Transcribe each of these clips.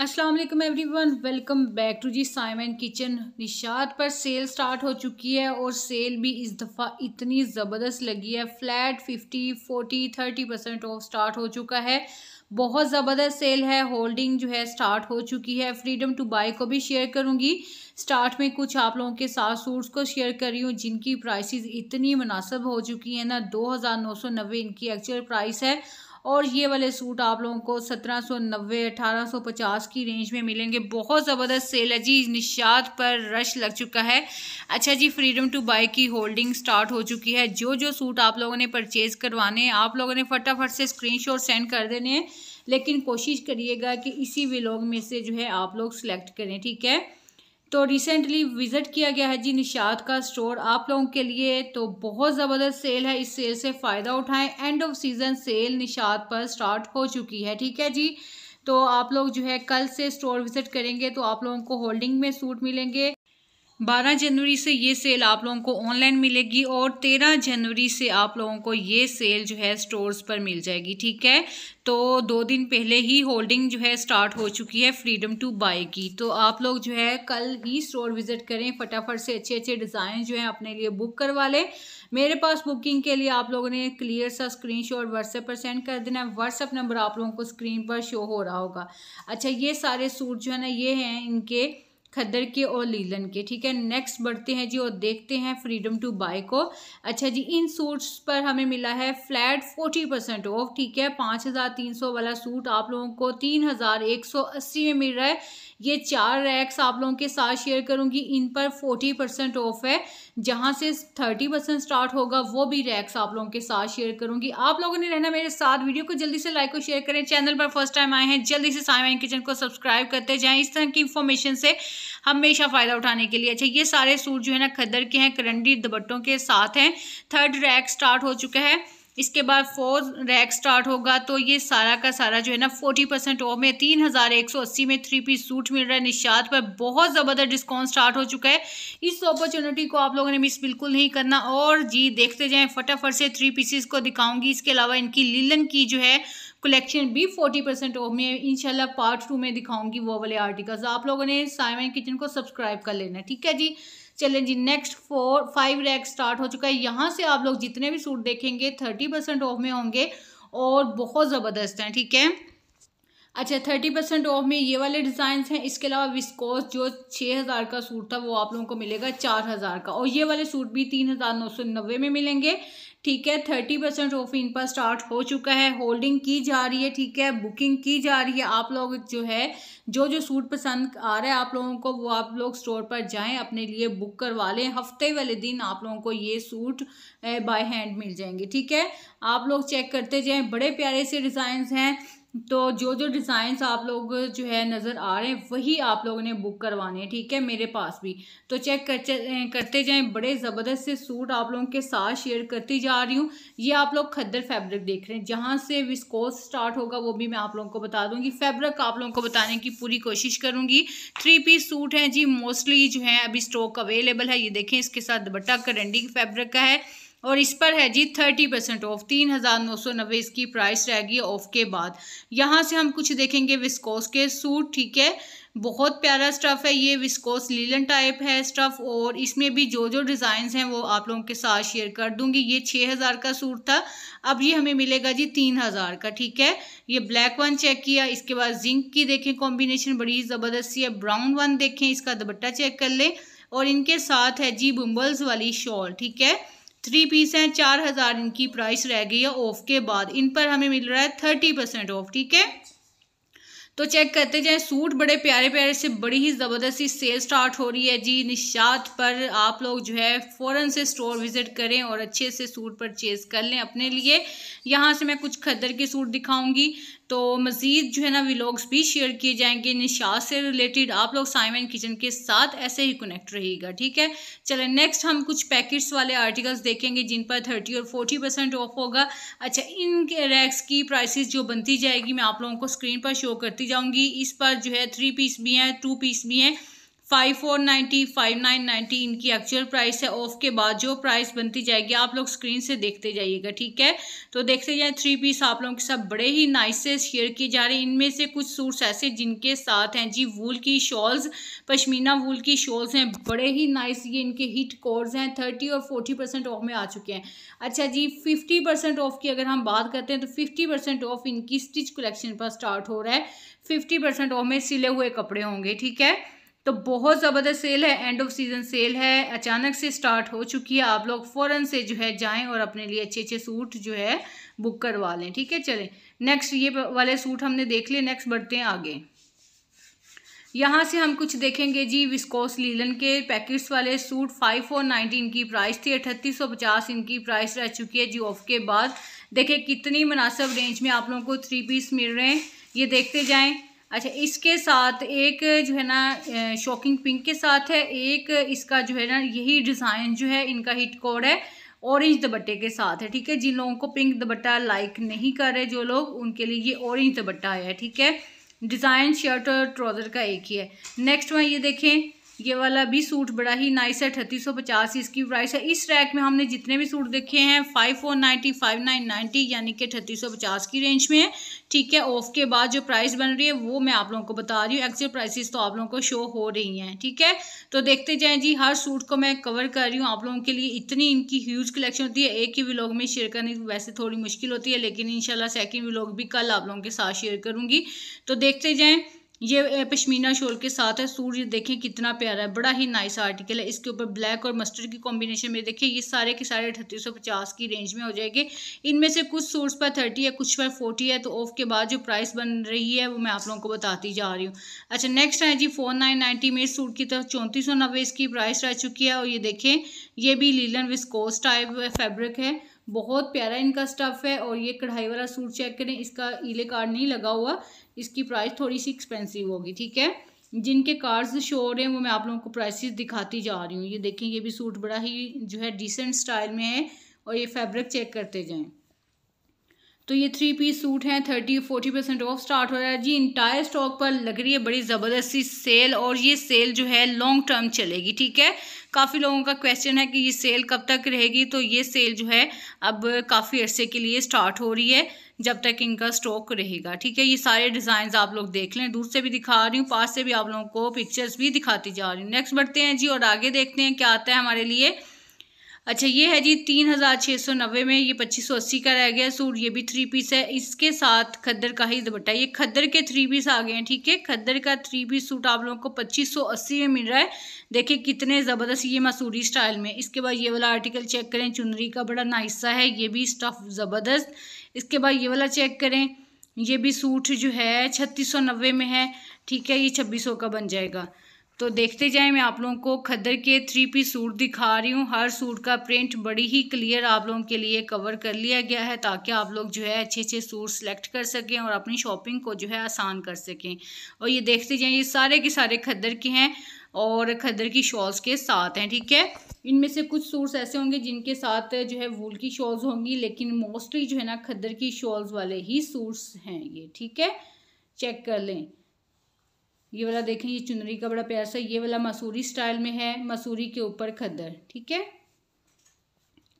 अस्सलाम वालेकुम everyone welcome back to जी साइमन किचन निशात पर सेल स्टार्ट हो चुकी है और सेल भी इस दफ़ा इतनी ज़बरदस्त लगी है flat fifty forty thirty percent off start हो चुका है बहुत ज़बरदस्त सेल है होल्डिंग जो है स्टार्ट हो चुकी है फ्रीडम टू बाई को भी शेयर करूँगी स्टार्ट में कुछ आप लोगों के साथ सूट्स को शेयर कर रही हूँ जिनकी प्राइसेस इतनी मुनासब हो चुकी हैं ना दो हज़ार नौ सौ नब्बे इनकी एक्चुअल प्राइस है और ये वाले सूट आप लोगों को सत्रह सौ नब्बे अठारह सौ पचास की रेंज में मिलेंगे बहुत ज़बरदस्त सेल है जी निशात पर रश लग चुका है अच्छा जी फ्रीडम टू बाई की होल्डिंग स्टार्ट हो चुकी है जो जो सूट आप लोगों ने परचेज़ करवाने हैं आप लोगों ने फटाफट से स्क्रीन सेंड कर देने हैं लेकिन कोशिश करिएगा कि इसी व्लॉग में से जो है आप लोग सेलेक्ट करें ठीक है तो रिसेंटली विज़िट किया गया है जी निषाद का स्टोर आप लोगों के लिए तो बहुत ज़बरदस्त सेल है इस सेल से फ़ायदा उठाएं end of season sale Nishat पर स्टार्ट हो चुकी है ठीक है जी तो आप लोग जो है कल से स्टोर विज़िट करेंगे तो आप लोगों को होल्डिंग में सूट मिलेंगे बारह जनवरी से ये सेल आप लोगों को ऑनलाइन मिलेगी और तेरह जनवरी से आप लोगों को ये सेल जो है स्टोर्स पर मिल जाएगी ठीक है तो दो दिन पहले ही होल्डिंग जो है स्टार्ट हो चुकी है फ्रीडम टू बाय की तो आप लोग जो है कल ही स्टोर विज़िट करें फटाफट से अच्छे अच्छे डिज़ाइन जो है अपने लिए बुक करवा लें मेरे पास बुकिंग के लिए आप लोगों ने क्लियर सा स्क्रीन शॉट व्हाट्सएप पर सेंड कर देना व्हाट्सएप नंबर आप लोगों को स्क्रीन पर शो हो रहा होगा अच्छा ये सारे सूट जो है ना ये हैं इनके खद्दर के और लीलन के ठीक है नेक्स्ट बढ़ते हैं जी और देखते हैं फ्रीडम टू बाय को अच्छा जी इन सूट्स पर हमें मिला है फ्लैट फोर्टी परसेंट ऑफ ठीक है पाँच हज़ार तीन सौ वाला सूट आप लोगों को तीन हज़ार एक सौ अस्सी में मिल रहा है ये चार रैक्स आप लोगों के साथ शेयर करूँगी इन पर फोर्टी परसेंट ऑफ है जहाँ से थर्टी परसेंट स्टार्ट होगा वो भी रैक्स आप लोगों के साथ शेयर करूँगी आप लोगों ने रहना मेरे साथ वीडियो को जल्दी से लाइक और शेयर करें चैनल पर फर्स्ट टाइम आए हैं जल्दी से साइमाइन किचन को सब्सक्राइब करते जाएँ इस तरह की इन्फॉर्मेशन से हमेशा फ़ायदा उठाने के लिए अच्छा ये सारे सूट जो है ना खदर के हैं करंडी दुबट्टों के साथ हैं थर्ड रैक स्टार्ट हो चुका है इसके बाद फोर रैक स्टार्ट होगा तो ये सारा का सारा जो है ना फोर्टी परसेंट ऑफ में तीन हज़ार एक सौ अस्सी में थ्री पीस सूट मिल रहा है निशात पर बहुत ज़बरदस्त डिस्काउंट स्टार्ट हो चुका है इस अपॉर्चुनिटी को आप लोगों ने मिस बिल्कुल नहीं करना और जी देखते जाएँ फटाफट से थ्री पीसीस को दिखाऊंगी इसके अलावा इनकी लीलन की जो है कलेक्शन भी फोर्टी परसेंट ऑफ में इंशाल्लाह पार्ट टू में दिखाऊंगी वो वाले आर्टिकल्स आप लोगों ने साइमन किचन को सब्सक्राइब कर लेना ठीक है जी चलें जी next four five rack start हो चुका है यहाँ से आप लोग जितने भी सूट देखेंगे थर्टी परसेंट ऑफ में होंगे और बहुत ज़बरदस्त हैं ठीक है अच्छा थर्टी परसेंट ऑफ में ये वाले डिजाइन हैं इसके अलावा विस्कोस जो छः हज़ार का सूट था वो आप लोगों को मिलेगा चार हज़ार का और ये वाले सूट भी तीन हज़ार नौ सौ नब्बे में मिलेंगे ठीक है थर्टी परसेंट ऑफ इन पर स्टार्ट हो चुका है होल्डिंग की जा रही है ठीक है बुकिंग की जा रही है आप लोग जो है जो जो सूट पसंद आ रहा है आप लोगों को वो आप लोग स्टोर पर जाएं अपने लिए बुक करवा लें हफ्ते वाले दिन आप लोगों को ये सूट बाय हैंड मिल जाएंगे ठीक है आप लोग चेक करते जाएँ बड़े प्यारे से डिज़ाइन हैं तो जो जो डिज़ाइंस आप लोग जो है नज़र आ रहे हैं वही आप लोगों ने बुक करवाने हैं ठीक है मेरे पास भी तो चेक कर, करते जाएं बड़े ज़बरदस्त से सूट आप लोगों के साथ शेयर करती जा रही हूँ ये आप लोग खद्दर फैब्रिक देख रहे हैं जहाँ से विस्कोस स्टार्ट होगा वो भी मैं आप लोगों को बता दूँगी फैब्रिक आप लोगों को बताने की पूरी कोशिश करूँगी थ्री पीस सूट हैं जी मोस्टली जो है अभी स्टॉक अवेलेबल है ये देखें इसके साथ दुपट्टा करंडी फैब्रिक का है और इस पर है जी थर्टी परसेंट ऑफ तीन हज़ार नौ सौ नब्बे इसकी प्राइस रहेगी ऑफ के बाद यहाँ से हम कुछ देखेंगे विस्कोस के सूट ठीक है बहुत प्यारा स्टफ़ है ये विस्कोस लीलन टाइप है स्टफ़ और इसमें भी जो जो डिज़ाइंस हैं वो आप लोगों के साथ शेयर कर दूंगी ये छः हज़ार का सूट था अब ये हमें मिलेगा जी तीन हज़ार का ठीक है ये ब्लैक वन चेक किया इसके बाद जिंक की देखें कॉम्बिनेशन बड़ी ज़बरदस्त है ब्राउन वन देखें इसका दुपट्टा चेक कर लें और इनके साथ है जी बुम्बल्स वाली शॉल ठीक है थ्री पीस हैं चार हज़ार इनकी प्राइस रह गई है ऑफ के बाद इन पर हमें मिल रहा है थर्टी परसेंट ऑफ ठीक है तो चेक करते जाएं सूट बड़े प्यारे प्यारे से बड़ी ही ज़बरदस्ती सेल स्टार्ट हो रही है जी निशात पर आप लोग जो है फ़ौरन से स्टोर विज़िट करें और अच्छे से सूट परचेज़ कर लें अपने लिए यहाँ से मैं कुछ खद्दर के सूट दिखाऊंगी तो मज़ीद जो है ना व्लॉग्स भी शेयर किए जाएंगे निशात से रिलेटेड आप लोग साइमन किचन के साथ ऐसे ही कनेक्ट रहेगा ठीक है चलें नेक्स्ट हम कुछ पैकेट्स वाले आर्टिकल्स देखेंगे जिन पर थर्टी और फोर्टी परसेंट ऑफ होगा अच्छा इन रैक्स की प्राइसेस जो बनती जाएगी मैं आप लोगों को स्क्रीन पर शो करती जाऊँगी इस पर जो है थ्री पीस भी हैं टू पीस भी हैं five four ninety five nine ninety इनकी एक्चुअल प्राइस है ऑफ के बाद जो प्राइस बनती जाएगी आप लोग स्क्रीन से देखते जाइएगा ठीक है तो देखते जाए थ्री पीस आप लोगों के साथ बड़े ही नाइस से शेयर किए जा रहे हैं इनमें से कुछ सूट्स ऐसे जिनके साथ हैं जी वूल की शॉल्स पश्मीना वूल की शॉल्स हैं बड़े ही नाइस ये इनके हिट कोर्स हैं थर्टी और फोर्टी परसेंट ऑफ में आ चुके हैं अच्छा जी फिफ्टी परसेंट ऑफ की अगर हम बात करते हैं तो फिफ्टी परसेंट ऑफ इनकी स्टिच कलेक्शन पर स्टार्ट हो रहा है फिफ्टी परसेंट ऑफ में सिले हुए कपड़े होंगे ठीक है तो बहुत ज़बरदस्त सेल है एंड ऑफ सीज़न सेल है अचानक से स्टार्ट हो चुकी है आप लोग फ़ौरन से जो है जाएं और अपने लिए अच्छे अच्छे सूट जो है बुक करवा लें ठीक है चलें नेक्स्ट ये वाले सूट हमने देख लिए नेक्स्ट बढ़ते हैं आगे यहाँ से हम कुछ देखेंगे जी विस्कोस लीलन के पैकेट्स वाले सूट फाइव फोर नाइनटी इनकी प्राइस थी अठतीस सौ पचास इनकी प्राइस रह चुकी है जी ऑफ के बाद देखें कितनी मुनासब रेंज में आप लोगों को थ्री पीस मिल रहे हैं ये देखते जाएं अच्छा इसके साथ एक जो है ना शॉकिंग पिंक के साथ है एक इसका जो है ना यही डिज़ाइन जो है इनका हिट कोड है ऑरेंज दबट्टे के साथ है ठीक है जिन लोगों को पिंक दबट्टा लाइक नहीं कर रहे जो लोग उनके लिए ये ऑरेंज दबट्टा आया है ठीक है डिज़ाइन शर्ट और ट्राउज़र का एक ही है नेक्स्ट में ये देखें ये वाला भी सूट बड़ा ही नाइस है अठतीस सौ पचास इसकी प्राइस है इस रैक में हमने जितने भी सूट देखे हैं five four ninety five nine ninety यानी कि अठतीस सौ पचास की रेंज में है ठीक है ऑफ के बाद जो प्राइस बन रही है वो मैं आप लोगों को बता रही हूँ एक्चुअल प्राइसेस तो आप लोगों को शो हो रही हैं ठीक है तो देखते जाएँ जी हर सूट को मैं कवर कर रही हूँ आप लोगों के लिए इतनी इनकी ह्यूज कलेक्शन होती है एक ही व्लॉग में शेयर करनी तो वैसे थोड़ी मुश्किल होती है लेकिन इनशाला सेकेंड व्लॉग भी कल आप लोगों के साथ शेयर करूँगी तो देखते जाएँ ये पश्मीना शॉल के साथ है सूट ये देखें कितना प्यारा है बड़ा ही नाइस आर्टिकल है इसके ऊपर ब्लैक और मस्टर्ड की कॉम्बिनेशन में देखिए ये सारे के सारे अठतीस सौ पचास की रेंज में हो जाएंगे इनमें से कुछ सूट्स पर थर्टी है कुछ पर फोर्टी है तो ऑफ के बाद जो प्राइस बन रही है वो मैं आप लोगों को बताती जा रही हूँ अच्छा नेक्स्ट है जी फोर नाइन नाइनटी में सूट की तरफ चौंतीस सौ नब्बे इसकी प्राइस रह चुकी है और ये देखें ये भी लीलन विस्कोस टाइप फैब्रिक है बहुत प्यारा इनका स्टफ़ है और ये कढ़ाई वाला सूट चेक करें इसका ईले कार्ड नहीं लगा हुआ इसकी प्राइस थोड़ी सी एक्सपेंसिव होगी ठीक है जिनके कार्ड्स शो हो रहे हैं वो मैं आप लोगों को प्राइसेस दिखाती जा रही हूँ ये देखें ये भी सूट बड़ा ही जो है डिसेंट स्टाइल में है और ये फैब्रिक चेक करते जाएं तो ये थ्री पीस सूट हैं thirty forty percent off start हो रहा है जी इंटायर स्टॉक पर लग रही है बड़ी ज़बरदस्ती सेल और ये सेल जो है लॉन्ग टर्म चलेगी ठीक है काफ़ी लोगों का क्वेश्चन है कि ये सेल कब तक रहेगी तो ये सेल जो है अब काफ़ी अर्से के लिए स्टार्ट हो रही है जब तक इनका स्टॉक रहेगा ठीक है ये सारे डिज़ाइन आप लोग देख लें दूर से भी दिखा रही हूँ पास से भी आप लोगों को पिक्चर्स भी दिखाती जा रही हूँ नेक्स्ट बढ़ते हैं जी और आगे देखते हैं क्या आता है हमारे लिए अच्छा ये है जी तीन हज़ार छः सौ नब्बे में ये पच्चीस सौ अस्सी का रह गया सूट ये भी थ्री पीस है इसके साथ खद्दर का ही दुपट्टा ये खद्दर के थ्री पीस आ गए हैं ठीक है खद्दर का थ्री पीस सूट आप लोगों को पच्चीस सौ अस्सी में मिल रहा है देखिए कितने ज़बरदस्त ये मसूरी स्टाइल में इसके बाद ये वाला आर्टिकल चेक करें चुनरी का बड़ा नाइसा है ये भी स्टफ़ ज़बरदस्त इसके बाद ये वाला चेक करें ये भी सूट जो है छत्तीस सौ नब्बे में है ठीक है ये छब्बीस सौ का बन जाएगा तो देखते जाएं मैं आप लोगों को खद्दर के थ्री पी सूट दिखा रही हूँ हर सूट का प्रिंट बड़ी ही क्लियर आप लोगों के लिए कवर कर लिया गया है ताकि आप लोग जो है अच्छे अच्छे सूट सेलेक्ट कर सकें और अपनी शॉपिंग को जो है आसान कर सकें और ये देखते जाएँ ये सारे के सारे खद्दर के हैं और खद्दर की शॉल्स के साथ हैं ठीक है इनमें से कुछ सूट्स ऐसे होंगे जिनके साथ जो है वूल की शॉल्स होंगी लेकिन मोस्टली जो है ना खद्दर की शॉल्स वाले ही सूट्स हैं ये ठीक है चेक कर लें ये वाला देखें ये चुनरी का बड़ा प्यारा सा ये वाला मसूरी स्टाइल में है मसूरी के ऊपर खद्दर ठीक है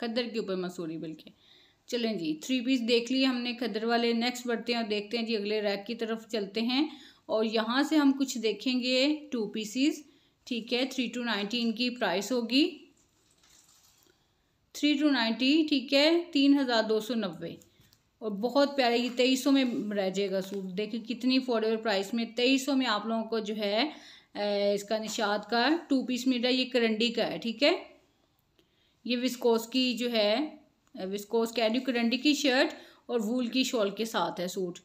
खद्दर के ऊपर मसूरी बल्कि चलें जी थ्री पीस देख लिए हमने खद्दर वाले नेक्स्ट बढ़ते हैं और देखते हैं जी अगले रैक की तरफ चलते हैं और यहाँ से हम कुछ देखेंगे टू पीसीस ठीक है थ्री टू नाइन्टी इनकी प्राइस होगी थ्री टू नाइन्टी ठीक है तीन हज़ार दो सौ नब्बे और बहुत प्यारा ये तेईस सौ में रह जाएगा सूट देखिए कितनी अफोर्डेबल प्राइस में तेईस सौ में आप लोगों को जो है इसका निशाद का टू पीस मिल रहा है ये करंडी का है ठीक है ये विस्कोस की जो है विस्कोस कैडी करंडी की शर्ट और वूल की शॉल के साथ है सूट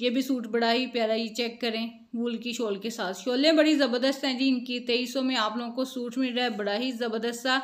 ये भी सूट बड़ा ही प्यारा ये चेक करें वूल की शॉल के साथ शॉलें बड़ी ज़बरदस्त हैं जी इनकी तेईस सौ में आप लोगों को सूट मिल रहा है बड़ा ही ज़बरदस्त सा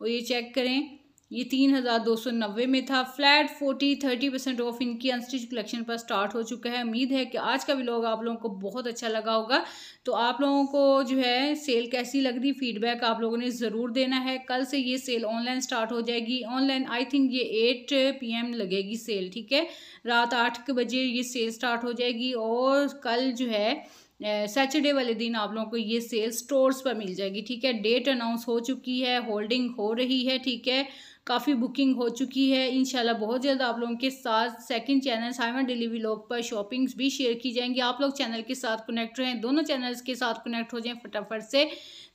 और ये चेक करें ये तीन हज़ार दो सौ नब्बे में था flat forty thirty percent off इनकी अनस्टिच कलेक्शन पर स्टार्ट हो चुका है उम्मीद है कि आज का व्लॉग आप लोगों को बहुत अच्छा लगा होगा तो आप लोगों को जो है सेल कैसी लग रही फीडबैक आप लोगों ने ज़रूर देना है कल से ये सेल ऑनलाइन स्टार्ट हो जाएगी ऑनलाइन आई थिंक ये एट पी लगेगी सेल ठीक है रात आठ बजे ये सेल स्टार्ट हो जाएगी और कल जो है सैटरडे वाले दिन आप लोगों को ये सेल स्टोर्स पर मिल जाएगी ठीक है डेट अनाउंस हो चुकी है होल्डिंग हो रही है ठीक है काफ़ी बुकिंग हो चुकी है इन बहुत जल्द आप लोगों के साथ सेकंड चैनल साइमन डिलीवरी लॉक पर शॉपिंग्स भी शेयर की जाएंगी आप लोग चैनल के साथ कनेक्ट रहें दोनों चैनल्स के साथ कनेक्ट हो जाएं फटाफट से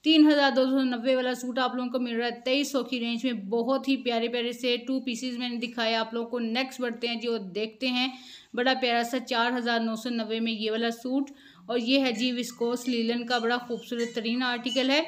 तीन हज़ार दो सौ नब्बे वाला सूट आप लोगों को मिल रहा है तेईस सौ की रेंज में बहुत ही प्यारे प्यारे से टू पीसीज मैंने दिखाया आप लोगों को नेक्स्ट बढ़ते हैं जी और देखते हैं बड़ा प्यारा सा चार हज़ार नौ सौ नब्बे में ये वाला सूट और ये है जी विस्कोस लीलन का बड़ा खूबसूरत तरीन आर्टिकल है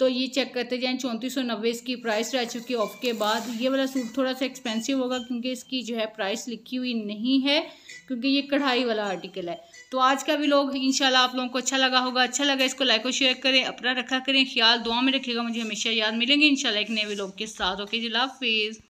तो ये चेक करते जाएँ चौंतीस सौ नब्बे इसकी प्राइस रह चुकी ऑफ के बाद ये वाला सूट थोड़ा सा एक्सपेंसिव होगा क्योंकि इसकी जो है प्राइस लिखी हुई नहीं है क्योंकि ये कढ़ाई वाला आर्टिकल है तो आज का भी लोग इंशाल्लाह आप लोगों को अच्छा लगा होगा अच्छा लगा इसको लाइक और शेयर करें अपना रखा करें ख्याल दुआ में रखिएगा मुझे हमेशा याद मिलेंगे इनशाला एक नए लोग के साथ ओके जिला हाफिज़